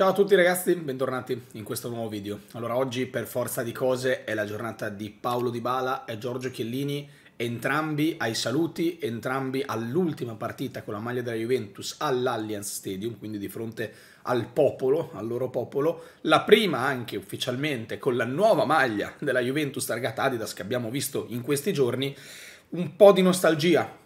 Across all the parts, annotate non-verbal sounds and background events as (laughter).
Ciao a tutti ragazzi, bentornati in questo nuovo video. Allora oggi per forza di cose è la giornata di Paolo Di Bala e Giorgio Chiellini, entrambi ai saluti, entrambi all'ultima partita con la maglia della Juventus all'Allianz Stadium, quindi di fronte al popolo, al loro popolo, la prima anche ufficialmente con la nuova maglia della Juventus targata Adidas che abbiamo visto in questi giorni, un po' di nostalgia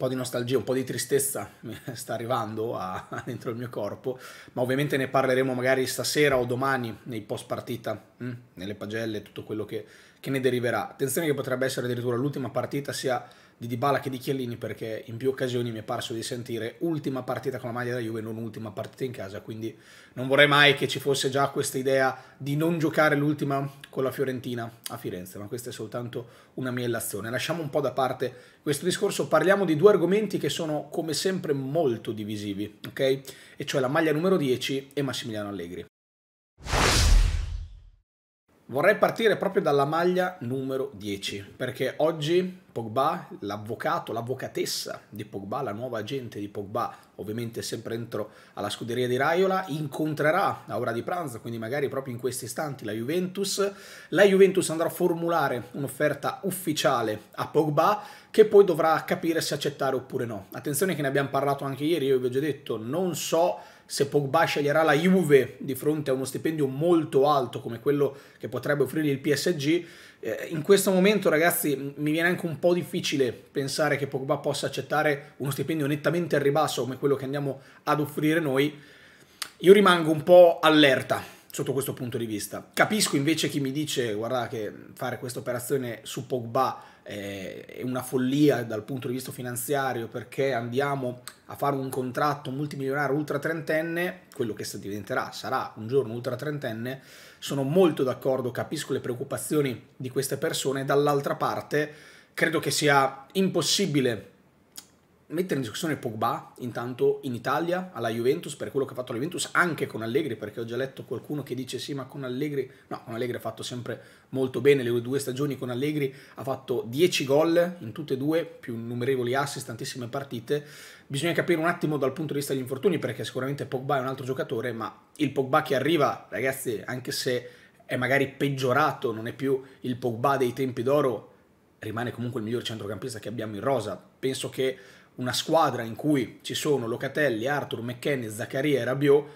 po' di nostalgia, un po' di tristezza (laughs) sta arrivando a, a (laughs) dentro il mio corpo, ma ovviamente ne parleremo magari stasera o domani nei post partita, mh? Mm? nelle pagelle, tutto quello che, che ne deriverà. Attenzione che potrebbe essere addirittura l'ultima partita sia di Dybala che di Chiellini perché in più occasioni mi è parso di sentire ultima partita con la maglia da Juve, non ultima partita in casa, quindi non vorrei mai che ci fosse già questa idea di non giocare l'ultima con la Fiorentina a Firenze, ma questa è soltanto una mia illazione. Lasciamo un po' da parte questo discorso, parliamo di due argomenti che sono come sempre molto divisivi, ok? E cioè la maglia numero 10 e Massimiliano Allegri. Vorrei partire proprio dalla maglia numero 10, perché oggi Pogba, l'avvocato, l'avvocatessa di Pogba, la nuova agente di Pogba, ovviamente sempre entro alla scuderia di Raiola, incontrerà a ora di pranzo, quindi magari proprio in questi istanti, la Juventus. La Juventus andrà a formulare un'offerta ufficiale a Pogba che poi dovrà capire se accettare oppure no. Attenzione che ne abbiamo parlato anche ieri, io vi ho già detto, non so se Pogba sceglierà la Juve di fronte a uno stipendio molto alto come quello che potrebbe offrirgli il PSG, eh, in questo momento ragazzi mi viene anche un po' difficile pensare che Pogba possa accettare uno stipendio nettamente al ribasso come quello che andiamo ad offrire noi, io rimango un po' allerta sotto questo punto di vista. Capisco invece chi mi dice, guarda che fare questa operazione su Pogba è una follia dal punto di vista finanziario perché andiamo a fare un contratto multimilionario ultra trentenne, quello che diventerà sarà un giorno ultra trentenne, sono molto d'accordo, capisco le preoccupazioni di queste persone, dall'altra parte credo che sia impossibile mettere in discussione Pogba intanto in Italia alla Juventus per quello che ha fatto la Juventus anche con Allegri perché ho già letto qualcuno che dice sì ma con Allegri no con Allegri ha fatto sempre molto bene le due stagioni con Allegri ha fatto 10 gol in tutte e due più innumerevoli assist tantissime partite bisogna capire un attimo dal punto di vista degli infortuni perché sicuramente Pogba è un altro giocatore ma il Pogba che arriva ragazzi anche se è magari peggiorato non è più il Pogba dei tempi d'oro rimane comunque il miglior centrocampista che abbiamo in rosa penso che una squadra in cui ci sono Locatelli, Arthur, McKennie, Zaccaria e Rabiot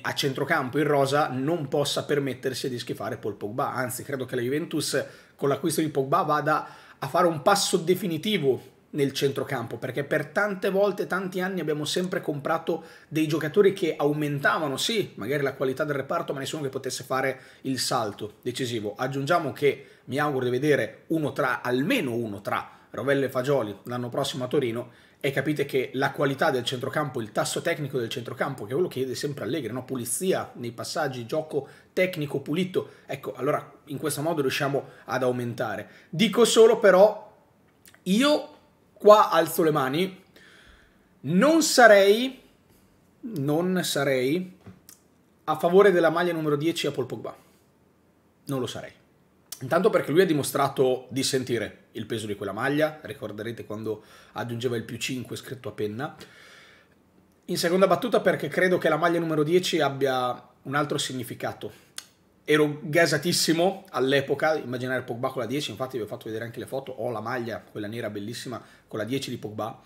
a centrocampo in rosa non possa permettersi di schifare Paul Pogba, anzi credo che la Juventus con l'acquisto di Pogba vada a fare un passo definitivo nel centrocampo, perché per tante volte, tanti anni abbiamo sempre comprato dei giocatori che aumentavano, sì, magari la qualità del reparto, ma nessuno che potesse fare il salto decisivo. Aggiungiamo che mi auguro di vedere uno tra, almeno uno tra Rovelle e Fagioli l'anno prossimo a Torino e capite che la qualità del centrocampo, il tasso tecnico del centrocampo, che è quello che chiede sempre Allegri, no? pulizia nei passaggi, gioco tecnico pulito, ecco, allora in questo modo riusciamo ad aumentare. Dico solo però, io qua alzo le mani, non sarei, non sarei a favore della maglia numero 10 a Paul Pogba, non lo sarei. Intanto perché lui ha dimostrato di sentire il peso di quella maglia, ricorderete quando aggiungeva il più 5 scritto a penna. In seconda battuta perché credo che la maglia numero 10 abbia un altro significato. Ero gasatissimo all'epoca, immaginare Pogba con la 10, infatti vi ho fatto vedere anche le foto, ho la maglia, quella nera bellissima, con la 10 di Pogba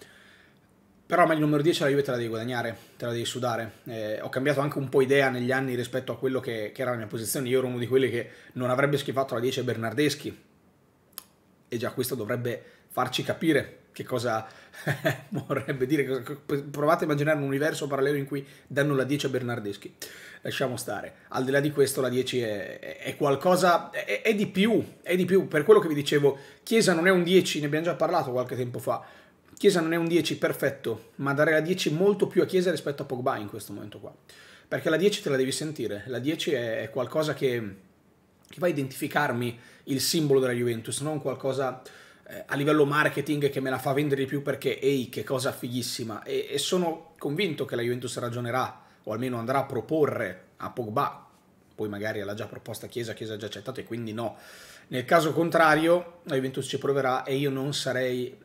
però ma il numero 10 la Juve te la devi guadagnare, te la devi sudare. Eh, ho cambiato anche un po' idea negli anni rispetto a quello che, che era la mia posizione. Io ero uno di quelli che non avrebbe schifato la 10 Bernardeschi. E già questo dovrebbe farci capire che cosa (laughs) vorrebbe dire. Provate a immaginare un universo parallelo in cui danno la 10 a Bernardeschi. Lasciamo stare. Al di là di questo la 10 è, è, è qualcosa, è, è di più, è di più. Per quello che vi dicevo, Chiesa non è un 10, ne abbiamo già parlato qualche tempo fa Chiesa non è un 10 perfetto, ma darei la 10 molto più a Chiesa rispetto a Pogba in questo momento qua. Perché la 10 te la devi sentire, la 10 è qualcosa che, che va a identificarmi il simbolo della Juventus, non qualcosa eh, a livello marketing che me la fa vendere di più perché ehi che cosa fighissima e, e sono convinto che la Juventus ragionerà o almeno andrà a proporre a Pogba poi magari l'ha già proposta Chiesa, Chiesa ha già accettato e quindi no. Nel caso contrario, la Juventus ci proverà e io non sarei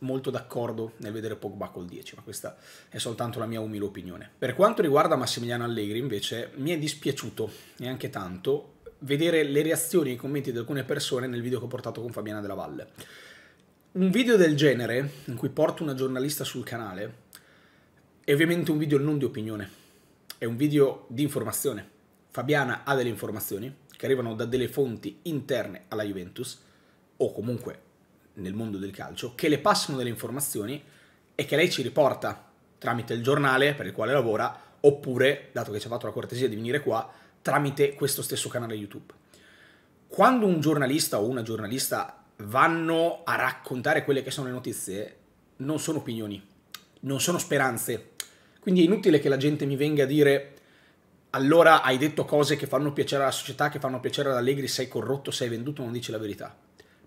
molto d'accordo nel vedere Pogba col 10, ma questa è soltanto la mia umile opinione. Per quanto riguarda Massimiliano Allegri, invece, mi è dispiaciuto, neanche tanto, vedere le reazioni e i commenti di alcune persone nel video che ho portato con Fabiana della Valle. Un video del genere, in cui porto una giornalista sul canale, è ovviamente un video non di opinione, è un video di informazione. Fabiana ha delle informazioni che arrivano da delle fonti interne alla Juventus, o comunque nel mondo del calcio che le passano delle informazioni e che lei ci riporta tramite il giornale per il quale lavora, oppure, dato che ci ha fatto la cortesia di venire qua, tramite questo stesso canale YouTube. Quando un giornalista o una giornalista vanno a raccontare quelle che sono le notizie, non sono opinioni, non sono speranze. Quindi è inutile che la gente mi venga a dire allora hai detto cose che fanno piacere alla società, che fanno piacere ad Allegri, sei corrotto, sei venduto, non dici la verità.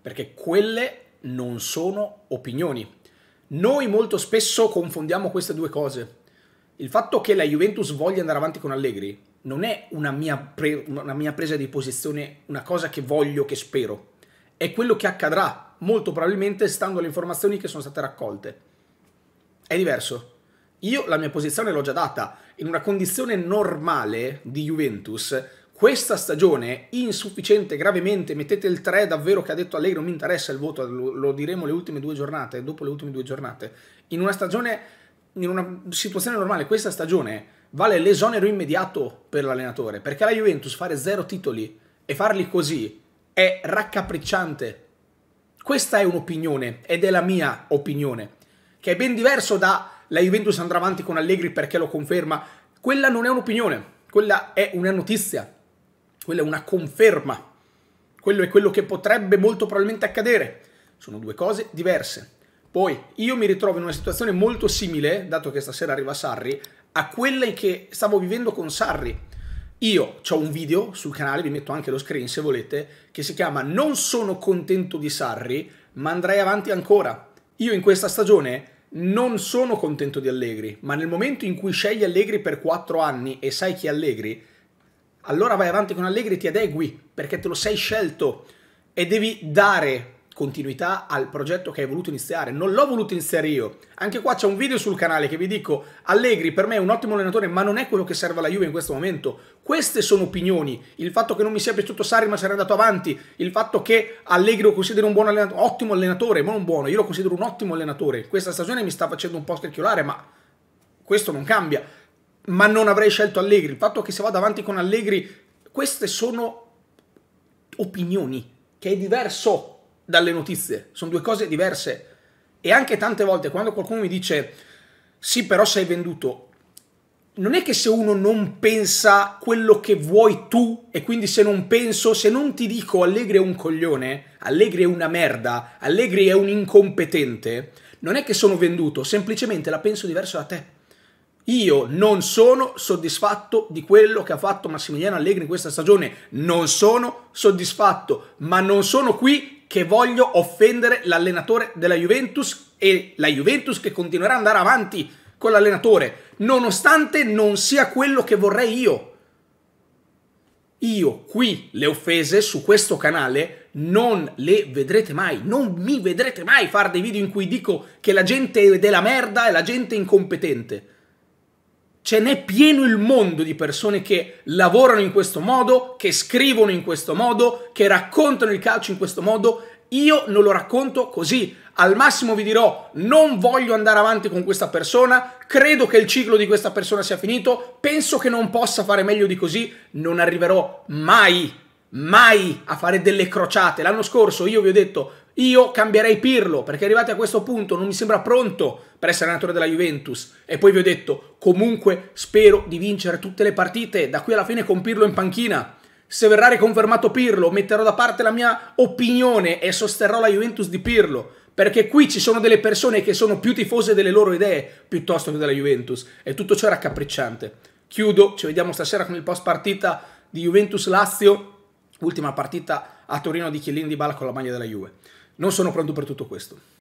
Perché quelle non sono opinioni. Noi molto spesso confondiamo queste due cose. Il fatto che la Juventus voglia andare avanti con Allegri non è una mia, pre- una mia presa di posizione, una cosa che voglio, che spero. È quello che accadrà, molto probabilmente, stando alle informazioni che sono state raccolte. È diverso. Io la mia posizione l'ho già data. In una condizione normale di Juventus, questa stagione insufficiente gravemente, mettete il 3 davvero che ha detto Allegri, non mi interessa il voto, lo, lo, diremo le ultime due giornate, dopo le ultime due giornate, in una stagione, in una situazione normale, questa stagione vale l'esonero immediato per l'allenatore, perché la Juventus fare zero titoli e farli così è raccapricciante. Questa è un'opinione ed è la mia opinione, che è ben diverso da la Juventus andrà avanti con Allegri perché lo conferma. Quella non è un'opinione, quella è una notizia quella è una conferma. Quello è quello che potrebbe molto probabilmente accadere. Sono due cose diverse. Poi io mi ritrovo in una situazione molto simile, dato che stasera arriva Sarri, a quella che stavo vivendo con Sarri. Io ho un video sul canale, vi metto anche lo screen se volete, che si chiama Non sono contento di Sarri, ma andrei avanti ancora. Io in questa stagione non sono contento di Allegri, ma nel momento in cui scegli Allegri per 4 anni e sai chi è Allegri, allora vai avanti con Allegri e ti adegui perché te lo sei scelto e devi dare continuità al progetto che hai voluto iniziare. Non l'ho voluto iniziare io. Anche qua c'è un video sul canale che vi dico, Allegri per me è un ottimo allenatore, ma non è quello che serve alla Juve in questo momento. Queste sono opinioni. Il fatto che non mi sia piaciuto Sarri ma sarei andato avanti, il fatto che Allegri lo considero un buon allenatore, ottimo allenatore, ma non buono, io lo considero un ottimo allenatore. Questa stagione mi sta facendo un po' scherchiolare, ma questo non cambia ma non avrei scelto Allegri. Il fatto che se vado avanti con Allegri, queste sono opinioni, che è diverso dalle notizie, sono due cose diverse. E anche tante volte quando qualcuno mi dice sì, però sei venduto, non è che se uno non pensa quello che vuoi tu e quindi se non penso, se non ti dico Allegri è un coglione, Allegri è una merda, Allegri è un incompetente, non è che sono venduto, semplicemente la penso diverso da te. Io non sono soddisfatto di quello che ha fatto Massimiliano Allegri in questa stagione. Non sono soddisfatto, ma non sono qui che voglio offendere l'allenatore della Juventus e la Juventus che continuerà ad andare avanti con l'allenatore, nonostante non sia quello che vorrei io. Io qui le offese su questo canale non le vedrete mai, non mi vedrete mai fare dei video in cui dico che la gente è della merda e la gente è incompetente ce n'è pieno il mondo di persone che lavorano in questo modo, che scrivono in questo modo, che raccontano il calcio in questo modo. Io non lo racconto così. Al massimo vi dirò non voglio andare avanti con questa persona, credo che il ciclo di questa persona sia finito, penso che non possa fare meglio di così, non arriverò mai mai a fare delle crociate. L'anno scorso io vi ho detto io cambierei Pirlo perché arrivati a questo punto non mi sembra pronto per essere allenatore della Juventus. E poi vi ho detto, comunque spero di vincere tutte le partite, da qui alla fine con Pirlo in panchina. Se verrà riconfermato Pirlo, metterò da parte la mia opinione e sosterrò la Juventus di Pirlo. Perché qui ci sono delle persone che sono più tifose delle loro idee piuttosto che della Juventus. E tutto ciò è raccapricciante. Chiudo, ci vediamo stasera con il post partita di Juventus-Lazio. Ultima partita a Torino di Chiellini di Bala con la maglia della Juve. Non sono pronto per tutto questo.